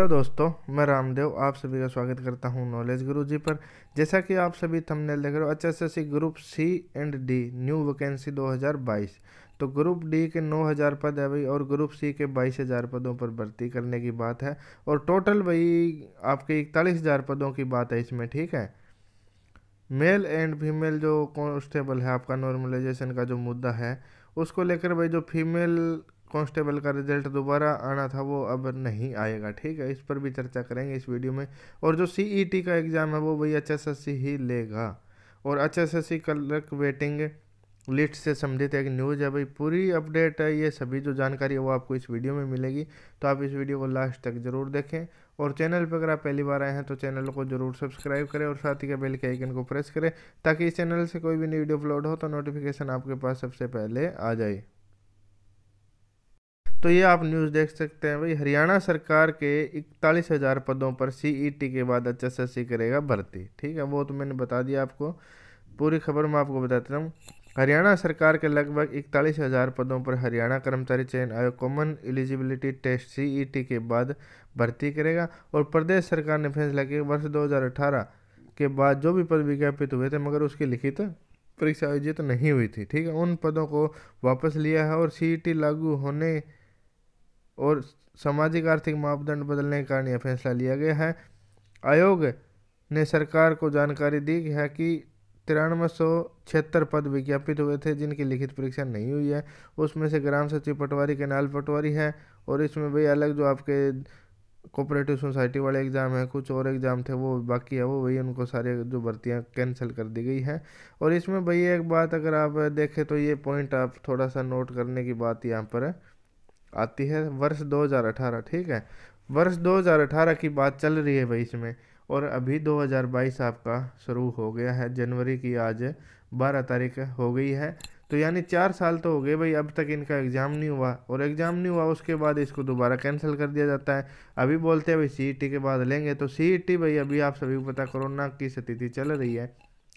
hello दोस्तों मैं रामदेव आप सभी का स्वागत करता हूं नॉलेज गुरु जी पर जैसा कि आप सभी थंबनेल देख रहे हो C group C and D new vacancy 2022 तो ग्रुप डी के 9000 पद है भाई और ग्रुप सी के 22000 पदों पर भर्ती करने की बात है और टोटल भाई आपके इकतालीस पदों की बात है इसमें ठीक है मेल एंड फीमेल जो कॉन्स्टेबल है आपका नॉर्मलाइजेशन का जो मुद्दा है उसको लेकर भाई जो फीमेल कांस्टेबल का रिजल्ट दोबारा आना था वो अब नहीं आएगा ठीक है इस पर भी चर्चा करेंगे इस वीडियो में और जो सी e का एग्ज़ाम है वो भाई एच ही लेगा और H S clerk waiting list से संबंधित एक न्यूज़ है भाई पूरी अपडेट है ये सभी जो जानकारी है वो आपको इस वीडियो में मिलेगी तो आप इस वीडियो को लास्ट तक ज़रूर देखें और चैनल पर अगर आप पहली बार आए हैं तो चैनल को जरूर सब्सक्राइब करें और साथ ही के बेल के आइकन को प्रेस करें ताकि इस चैनल से कोई भी न्यू वीडियो अपलोड हो तो नोटिफिकेशन आपके पास सबसे पहले आ जाए तो ये आप न्यूज़ देख सकते हैं भाई हरियाणा सरकार के इकतालीस हज़ार पदों पर सीईटी e के बाद एच एस करेगा भर्ती ठीक है वो तो मैंने बता दिया आपको पूरी खबर मैं आपको बताता हूँ हरियाणा सरकार के लगभग इकतालीस हज़ार पदों पर हरियाणा कर्मचारी चयन आयोग common eligibility test CET e के बाद भर्ती करेगा और प्रदेश सरकार ने फैसला किया वर्ष दो के बाद जो भी पद विज्ञापित हुए थे मगर उसकी लिखित परीक्षा आयोजित नहीं हुई थी ठीक है उन पदों को वापस लिया है और सीईटी e लागू होने और सामाजिक आर्थिक मापदंड बदलने के कारण यह फैसला लिया गया है आयोग ने सरकार को जानकारी दी है कि तिरानवे सौ छिहत्तर पद विज्ञापित हुए थे जिनकी लिखित परीक्षा नहीं हुई है उसमें से ग्राम सचिव पटवारी केनाल पटवारी है और इसमें भी अलग जो आपके कोऑपरेटिव सोसाइटी वाले एग्ज़ाम हैं कुछ और एग्ज़ाम थे वो बाकी है वो वही उनको सारे जो भर्तियाँ कैंसिल कर दी गई हैं और इसमें भैया एक बात अगर आप देखें तो ये पॉइंट आप थोड़ा सा नोट करने की बात यहाँ पर है आती है वर्ष 2018 ठीक है वर्ष 2018 की बात चल रही है भाई इसमें और अभी 2022 आपका शुरू हो गया है जनवरी की आज 12 तारीख हो गई है तो यानी चार साल तो हो गए भाई अब तक इनका एग्ज़ाम नहीं हुआ और एग्ज़ाम नहीं हुआ उसके बाद इसको दोबारा कैंसिल कर दिया जाता है अभी बोलते हैं भाई सी e के बाद लेंगे तो सीईटी e भाई अभी आप सभी को पता कोरोना की स्थिति चल रही है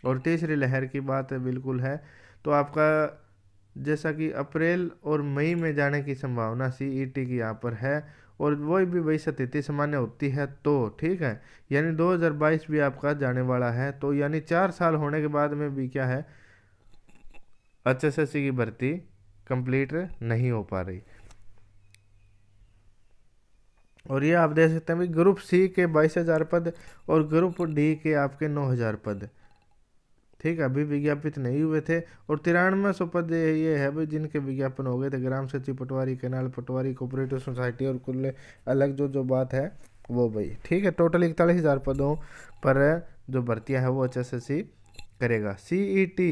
और तीसरी लहर की बात बिल्कुल है तो आपका जैसा कि अप्रैल और मई में जाने की संभावना सीईटी e की यहाँ पर है और वो भी वही स्थिति सामान्य होती है तो ठीक है यानी 2022 भी आपका जाने वाला है तो यानी चार साल होने के बाद में भी क्या है एच एस की भर्ती कंप्लीट नहीं हो पा रही और ये आप देख सकते हैं ग्रुप सी के बाईस हज़ार पद और ग्रुप डी के आपके नौ हज़ार पद ठीक है अभी विज्ञापित नहीं हुए थे और तिरानवे सौ पद ये है भाई जिनके विज्ञापन हो गए थे ग्राम सचिव पटवारी कैनाल पटवारी कोऑपरेटिव सोसाइटी और कुल अलग जो जो बात है वो भाई ठीक है टोटल इकतालीस हज़ार पदों पर जो भर्तियाँ हैं वो एच एस सी करेगा सी ई टी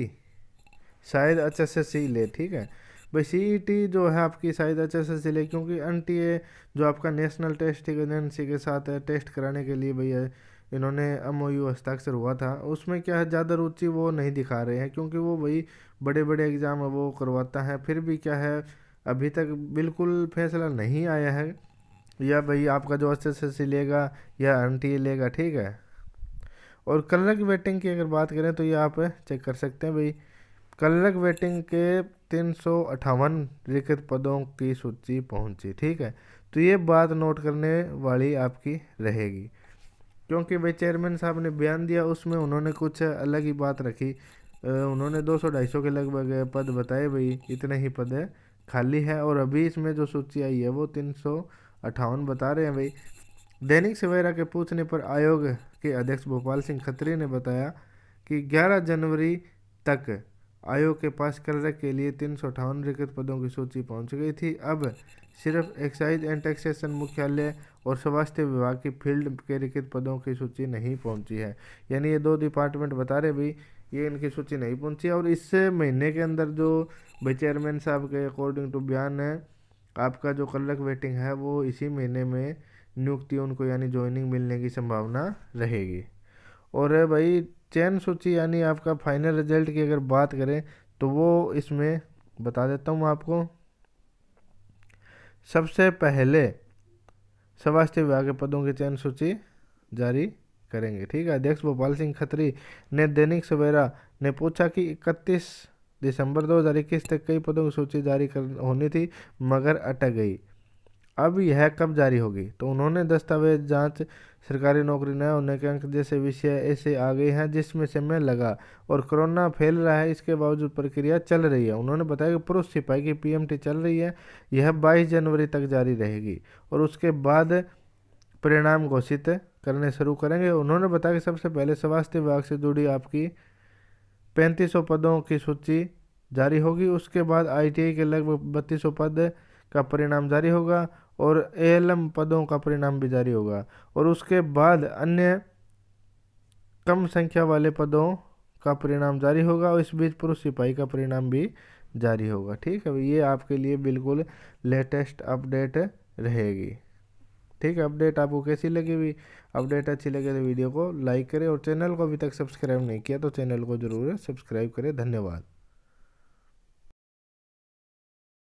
शायद एच एस एस सी ले ठीक है भाई सी ई टी जो है आपकी शायद एच एस एस सी ले क्योंकि एन टी ए जो आपका नेशनल टेस्टिंग एजेंसी के साथ है टेस्ट कराने के लिए भैया इन्होंने एम ओ यू हस्ताक्षर हुआ था उसमें क्या है ज़्यादा रुचि वो नहीं दिखा रहे हैं क्योंकि वो वही बड़े बड़े एग्ज़ाम वो करवाता है फिर भी क्या है अभी तक बिल्कुल फैसला नहीं आया है या भाई आपका जो एस एस लेगा या एम लेगा ठीक है और कलरक वेटिंग की अगर बात करें तो ये आप चेक कर सकते हैं भाई कलरक वेटिंग के तीन सौ अट्ठावन रिक्त पदों की सूची पहुंची ठीक है तो ये बात नोट करने वाली आपकी रहेगी क्योंकि वे चेयरमैन साहब ने बयान दिया उसमें उन्होंने कुछ अलग ही बात रखी उन्होंने 200 250 के लगभग पद बताए भाई इतने ही पद है खाली है और अभी इसमें जो सूची आई है वो तीन बता रहे हैं भाई दैनिक सवेरा के पूछने पर आयोग के अध्यक्ष भोपाल सिंह खत्री ने बताया कि 11 जनवरी तक आयोग के पास कलरक के लिए तीन सौ अठावन रिक्त पदों की सूची पहुंच गई थी अब सिर्फ एक्साइज एंड टैक्सेशन मुख्यालय और स्वास्थ्य विभाग की फील्ड के रिक्त पदों की सूची नहीं पहुंची है यानी ये दो डिपार्टमेंट बता रहे भी ये इनकी सूची नहीं पहुंची और इस महीने के अंदर जो भाई चेयरमैन साहब के अकॉर्डिंग टू बयान है आपका जो कलरक वेटिंग है वो इसी महीने में नियुक्ति उनको यानी ज्वाइनिंग मिलने की संभावना रहेगी और भाई चयन सूची यानी आपका फाइनल रिजल्ट की अगर बात करें तो वो इसमें बता देता हूँ आपको सबसे पहले स्वास्थ्य विभाग के पदों की चयन सूची जारी करेंगे ठीक है अध्यक्ष भोपाल सिंह खत्री ने दैनिक सवेरा ने पूछा कि 31 दिसंबर 2021 तक कई पदों की सूची जारी कर होनी थी मगर अटक गई अब यह कब जारी होगी तो उन्होंने दस्तावेज जांच सरकारी नौकरी न होने के अंक जैसे विषय ऐसे आ गए हैं जिसमें से मैं लगा और कोरोना फैल रहा है इसके बावजूद प्रक्रिया चल रही है उन्होंने बताया कि पुरुष सिपाही की पीएमटी चल रही है यह 22 जनवरी तक जारी रहेगी और उसके बाद परिणाम घोषित करने शुरू करेंगे उन्होंने बताया कि सबसे पहले स्वास्थ्य विभाग से जुड़ी आपकी पैंतीस पदों की सूची जारी होगी उसके बाद आई के लगभग बत्तीस पद का परिणाम जारी होगा और ए पदों का परिणाम भी जारी होगा और उसके बाद अन्य कम संख्या वाले पदों का परिणाम जारी होगा और इस बीच पुरुष सिपाही का परिणाम भी जारी होगा ठीक है ये आपके लिए बिल्कुल लेटेस्ट अपडेट रहेगी ठीक है अपडेट आपको कैसी लगी हुई अपडेट अच्छी लगे तो वीडियो को लाइक करें और चैनल को अभी तक सब्सक्राइब नहीं किया तो चैनल को ज़रूर सब्सक्राइब करें धन्यवाद